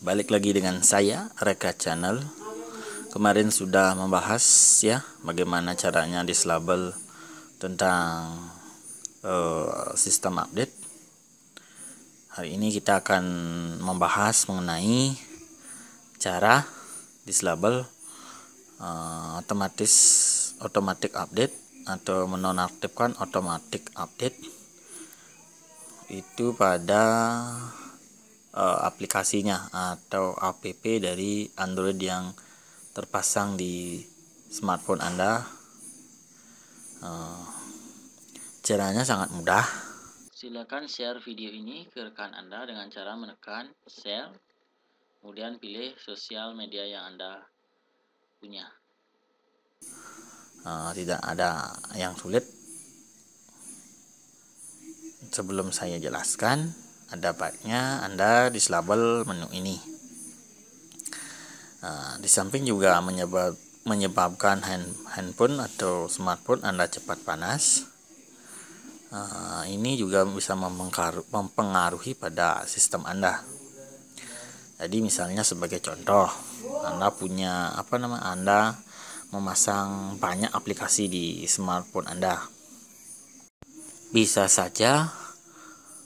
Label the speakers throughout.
Speaker 1: balik lagi dengan saya Reka Channel kemarin sudah membahas ya bagaimana caranya dislabel tentang uh, sistem update hari ini kita akan membahas mengenai cara dislabel uh, otomatis automatic update atau menonaktifkan automatic update itu pada uh, aplikasinya atau app dari Android yang terpasang di smartphone Anda. Uh, caranya sangat mudah. Silakan share video ini ke rekan Anda dengan cara menekan share, kemudian pilih sosial media yang Anda punya. Uh, tidak ada yang sulit. Sebelum saya jelaskan, dapatnya Anda dislabel menu ini. Nah, di samping juga menyebab, menyebabkan hand, handphone atau smartphone Anda cepat panas. Nah, ini juga bisa mempengaruhi pada sistem Anda. Jadi misalnya sebagai contoh, Anda punya apa nama Anda memasang banyak aplikasi di smartphone Anda. Bisa saja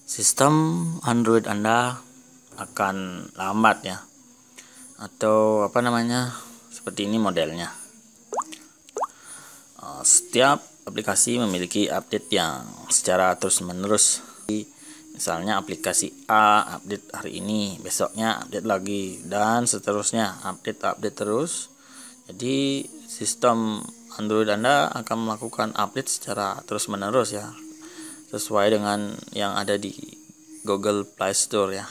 Speaker 1: sistem Android Anda akan lambat ya atau apa namanya seperti ini modelnya eh, setiap aplikasi memiliki update yang secara terus menerus misalnya aplikasi A update hari ini besoknya update lagi dan seterusnya update update terus jadi sistem Android Anda akan melakukan update secara terus menerus ya sesuai dengan yang ada di Google Play Store ya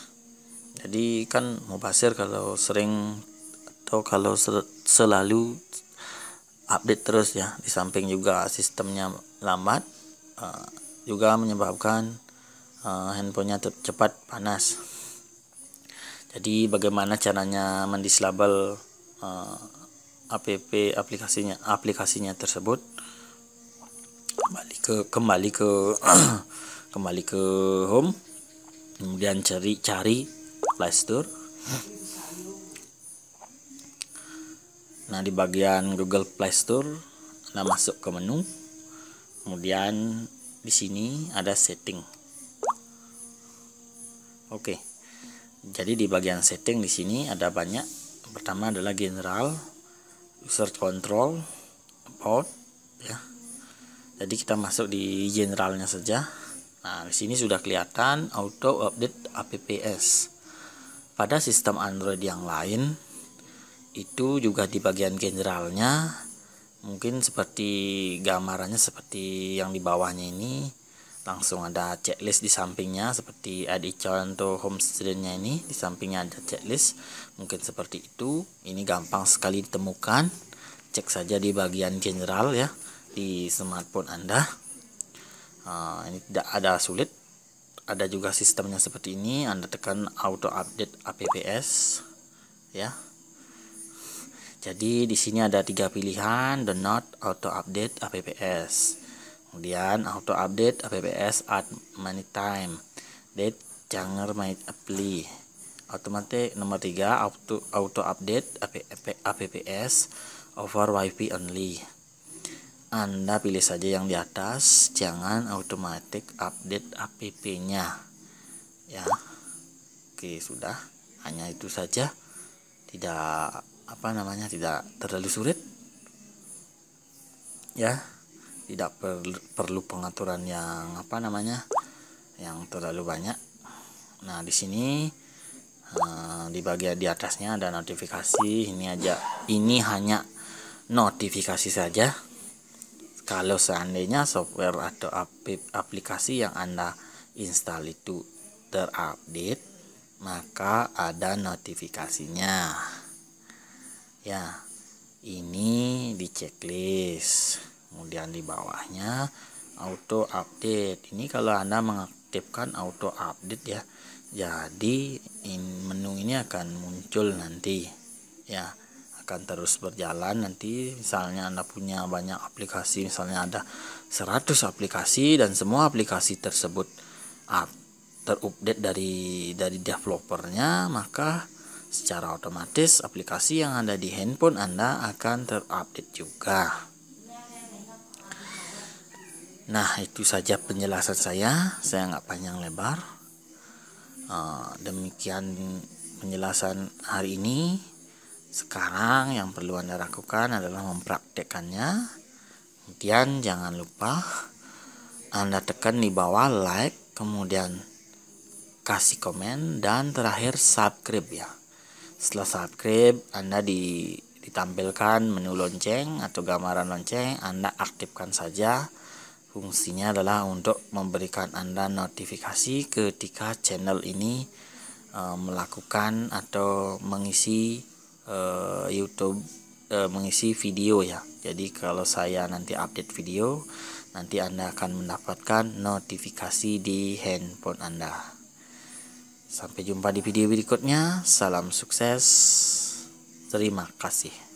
Speaker 1: jadi kan mau mubasir kalau sering atau kalau sel selalu update terus ya di samping juga sistemnya lambat uh, juga menyebabkan uh, handphonenya cepat panas jadi bagaimana caranya mendislabel uh, eh, app aplikasinya aplikasinya tersebut ke kembali ke kembali ke home kemudian cari cari Play Store nah di bagian Google Play Store anda masuk ke menu kemudian di sini ada setting oke jadi di bagian setting di sini ada banyak pertama adalah general user control about ya jadi kita masuk di generalnya saja nah di sini sudah kelihatan auto update apps pada sistem Android yang lain itu juga di bagian generalnya mungkin seperti gambarannya seperti yang di bawahnya ini langsung ada checklist di sampingnya seperti ada contoh home screen-nya ini di sampingnya ada checklist mungkin seperti itu ini gampang sekali ditemukan cek saja di bagian general ya di smartphone Anda. Uh, ini tidak ada sulit. Ada juga sistemnya seperti ini, Anda tekan auto update APPS ya. Jadi di sini ada tiga pilihan, the not auto update APPS. Kemudian auto update APPS at many time. Date jangan main apply. otomatis nomor tiga auto auto update APPS over WiFi only. Anda pilih saja yang di atas, jangan automatic update app-nya. Ya. Oke, sudah. Hanya itu saja. Tidak apa namanya? Tidak terlalu sulit. Ya. Tidak per, perlu pengaturan yang apa namanya? Yang terlalu banyak. Nah, di sini eh, di bagian di atasnya ada notifikasi. Ini aja. Ini hanya notifikasi saja kalau seandainya software atau aplikasi yang Anda install itu terupdate maka ada notifikasinya ya ini di checklist kemudian di bawahnya auto update ini kalau anda mengaktifkan auto update ya jadi in menu ini akan muncul nanti ya akan terus berjalan nanti misalnya Anda punya banyak aplikasi misalnya ada 100 aplikasi dan semua aplikasi tersebut terupdate dari dari developernya maka secara otomatis aplikasi yang ada di handphone Anda akan terupdate juga. Nah itu saja penjelasan saya, saya nggak panjang lebar. Eh, demikian penjelasan hari ini. Sekarang yang perlu Anda lakukan adalah mempraktekkannya. Kemudian jangan lupa Anda tekan di bawah like, kemudian kasih komen dan terakhir subscribe ya. Setelah subscribe, Anda di, ditampilkan menu lonceng atau gambaran lonceng, Anda aktifkan saja. Fungsinya adalah untuk memberikan Anda notifikasi ketika channel ini e, melakukan atau mengisi uh, YouTube uh, mengisi video ya. Jadi kalau saya nanti update video, nanti Anda akan mendapatkan notifikasi di handphone Anda. Sampai jumpa di video berikutnya. Salam sukses. Terima kasih.